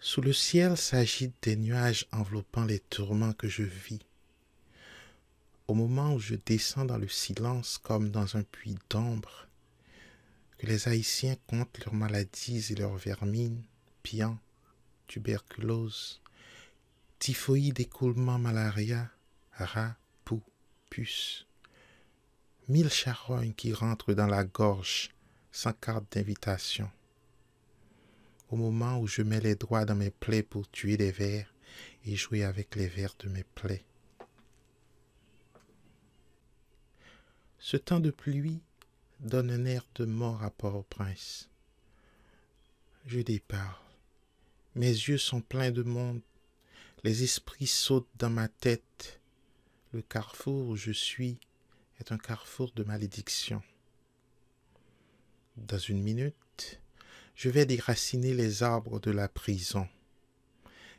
Sous le ciel s'agitent des nuages enveloppant les tourments que je vis. Au moment où je descends dans le silence comme dans un puits d'ombre, que les Haïtiens comptent leurs maladies et leurs vermines, piants, tuberculose, typhoïde, écoulement, malaria, rats, poux, puces. Mille charognes qui rentrent dans la gorge sans carte d'invitation. Au moment où je mets les doigts dans mes plaies pour tuer les vers et jouer avec les vers de mes plaies. Ce temps de pluie donne un air de mort à Port-au-Prince. Je départ. Mes yeux sont pleins de monde. Les esprits sautent dans ma tête. Le carrefour où je suis est un carrefour de malédiction. Dans une minute, je vais déraciner les arbres de la prison.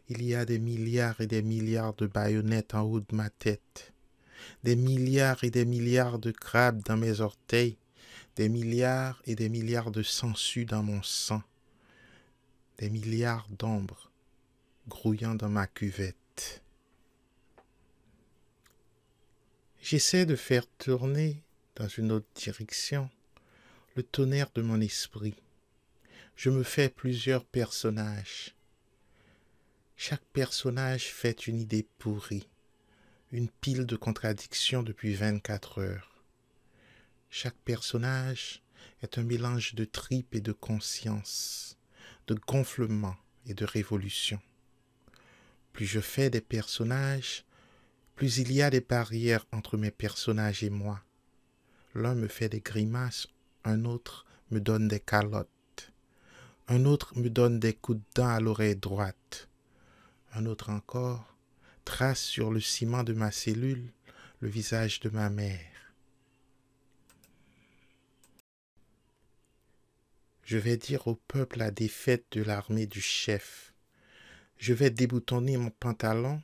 Il y a des milliards et des milliards de baïonnettes en haut de ma tête des milliards et des milliards de crabes dans mes orteils, des milliards et des milliards de sangsues dans mon sang, des milliards d'ombres grouillant dans ma cuvette. J'essaie de faire tourner dans une autre direction le tonnerre de mon esprit. Je me fais plusieurs personnages. Chaque personnage fait une idée pourrie une pile de contradictions depuis 24 heures. Chaque personnage est un mélange de tripes et de conscience, de gonflement et de révolution. Plus je fais des personnages, plus il y a des barrières entre mes personnages et moi. L'un me fait des grimaces, un autre me donne des calottes. Un autre me donne des coups de dents à l'oreille droite. Un autre encore trace sur le ciment de ma cellule le visage de ma mère. Je vais dire au peuple la défaite de l'armée du chef. Je vais déboutonner mon pantalon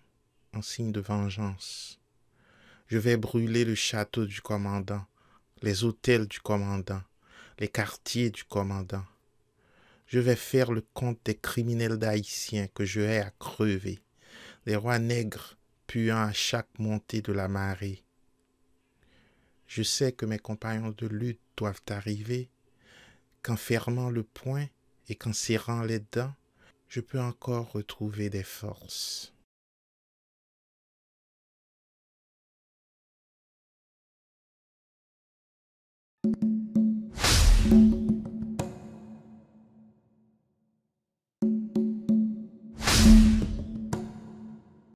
en signe de vengeance. Je vais brûler le château du commandant, les hôtels du commandant, les quartiers du commandant. Je vais faire le compte des criminels d'Haïtiens que je hais à crever des rois nègres puant à chaque montée de la marée. Je sais que mes compagnons de lutte doivent arriver, qu'en fermant le poing et qu'en serrant les dents, je peux encore retrouver des forces.